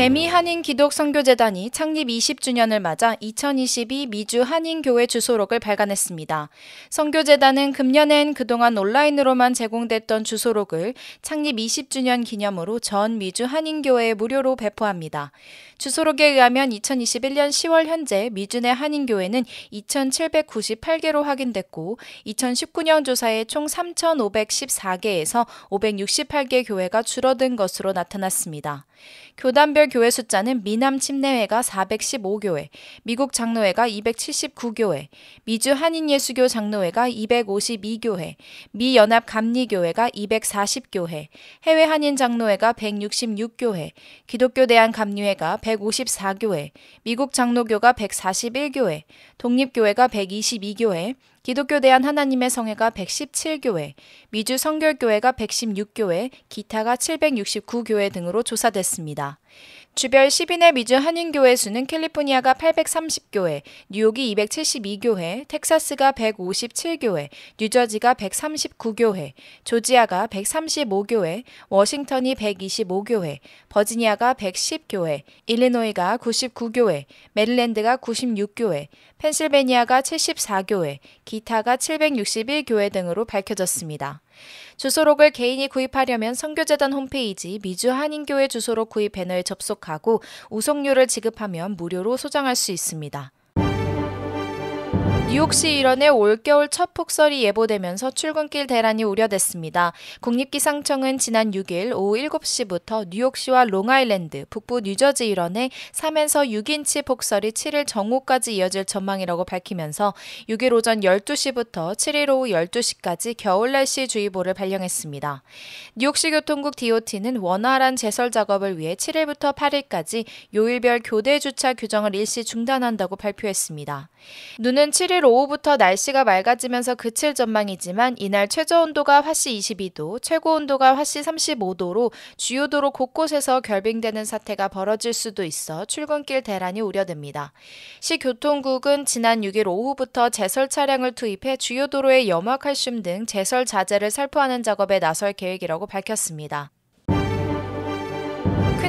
개미 한인 기독 선교재단이 창립 20주년을 맞아 2022 미주 한인 교회 주소록을 발간했습니다. 선교재단은 금년엔 그동안 온라인으로만 제공됐던 주소록을 창립 20주년 기념으로 전 미주 한인 교회에 무료로 배포합니다. 주소록에 의하면 2021년 10월 현재 미주 내 한인 교회는 2,798개로 확인됐고 2019년 조사에 총 3,514개에서 568개 교회가 줄어든 것으로 나타났습니다. 교단별 교회 숫자는 미남 침례회가 415교회, 미국 장로회가 279교회, 미주 한인예수교 장로회가 252교회, 미 연합 감리교회가 240교회, 해외 한인 장로회가 166교회, 기독교 대한 감리회가 154교회, 미국 장로교가 141교회, 독립교회가 122교회, 기독교 대한 하나님의 성회가 117교회, 미주 성결교회가 116교회, 기타가 769교회 등으로 조사됐습니다. 했습니다. 주별 10인의 미주 한인교회 수는 캘리포니아가 830교회, 뉴욕이 272교회, 텍사스가 157교회, 뉴저지가 139교회, 조지아가 135교회, 워싱턴이 125교회, 버지니아가 110교회, 일리노이가 99교회, 메릴랜드가 96교회, 펜실베니아가 74교회, 기타가 761교회 등으로 밝혀졌습니다. 주소록을 개인이 구입하려면 선교재단 홈페이지 미주 한인교회 주소록 구입 배너에 접속하고 우송료를 지급하면 무료로 소장할 수 있습니다. 뉴욕시 일원의 올겨울 첫 폭설이 예보되면서 출근길 대란이 우려됐습니다. 국립기상청은 지난 6일 오후 7시부터 뉴욕시와 롱아일랜드, 북부 뉴저지 일원에 3에서 6인치 폭설이 7일 정오까지 이어질 전망이라고 밝히면서 6일 오전 12시부터 7일 오후 12시까지 겨울 날씨 주의보를 발령했습니다. 뉴욕시 교통국 DOT는 원활한 제설 작업을 위해 7일부터 8일까지 요일별 교대 주차 규정을 일시 중단한다고 발표했습니다. 눈은 7일 20일 오후부터 날씨가 맑아지면서 그칠 전망이지만 이날 최저 온도가 화씨 22도, 최고 온도가 화씨 35도로 주요 도로 곳곳에서 결빙되는 사태가 벌어질 수도 있어 출근길 대란이 우려됩니다. 시 교통국은 지난 6일 오후부터 제설 차량을 투입해 주요 도로에 염화칼슘 등 제설 자재를 살포하는 작업에 나설 계획이라고 밝혔습니다.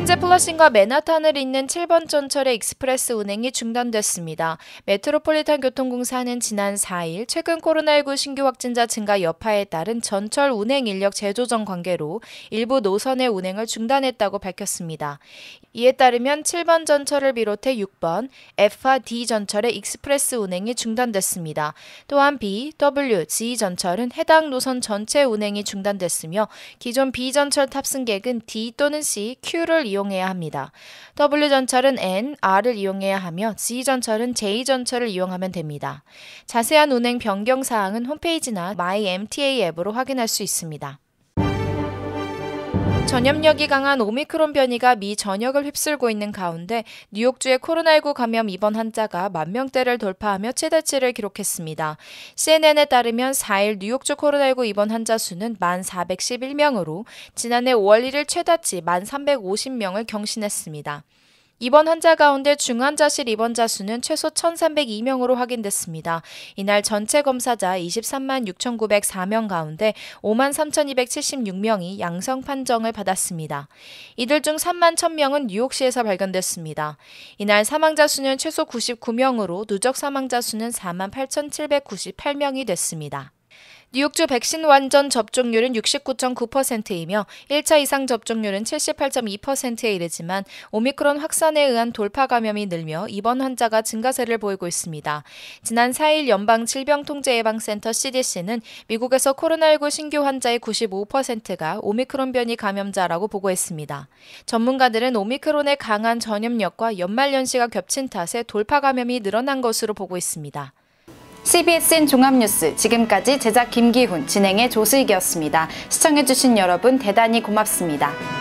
현재 플러싱과 맨하탄을 잇는 7번 전철의 익스프레스 운행이 중단됐습니다. 메트로폴리탄 교통공사는 지난 4일 최근 코로나19 신규 확진자 증가 여파에 따른 전철 운행 인력 재조정 관계로 일부 노선의 운행을 중단했다고 밝혔습니다. 이에 따르면 7번 전철을 비롯해 6번, F와 D 전철의 익스프레스 운행이 중단됐습니다. 또한 B, W, G 전철은 해당 노선 전체 운행이 중단됐으며 기존 B 전철 탑승객은 D 또는 C, Q를 이용해야 합니다. W전철은 N, R을 이용해야 하며 G전철은 J전철을 이용하면 됩니다. 자세한 운행 변경 사항은 홈페이지나 My MTA 앱으로 확인할 수 있습니다. 전염력이 강한 오미크론 변이가 미 전역을 휩쓸고 있는 가운데 뉴욕주의 코로나19 감염 입원 환자가 만 명대를 돌파하며 최대치를 기록했습니다. CNN에 따르면 4일 뉴욕주 코로나19 입원 환자 수는 1 411명으로 지난해 5월 1일 최다치 1 350명을 경신했습니다. 이번 환자 가운데 중환자실 입원자 수는 최소 1,302명으로 확인됐습니다. 이날 전체 검사자 23만 6,904명 가운데 5만 3,276명이 양성 판정을 받았습니다. 이들 중 3만 1,000명은 뉴욕시에서 발견됐습니다. 이날 사망자 수는 최소 99명으로 누적 사망자 수는 4만 8,798명이 됐습니다. 뉴욕주 백신 완전 접종률은 69.9%이며 1차 이상 접종률은 78.2%에 이르지만 오미크론 확산에 의한 돌파 감염이 늘며 입원 환자가 증가세를 보이고 있습니다. 지난 4일 연방 질병통제예방센터 CDC는 미국에서 코로나19 신규 환자의 95%가 오미크론 변이 감염자라고 보고했습니다. 전문가들은 오미크론의 강한 전염력과 연말연시가 겹친 탓에 돌파 감염이 늘어난 것으로 보고 있습니다. CBSN 종합뉴스 지금까지 제작 김기훈, 진행의 조슬이었습니다 시청해주신 여러분 대단히 고맙습니다.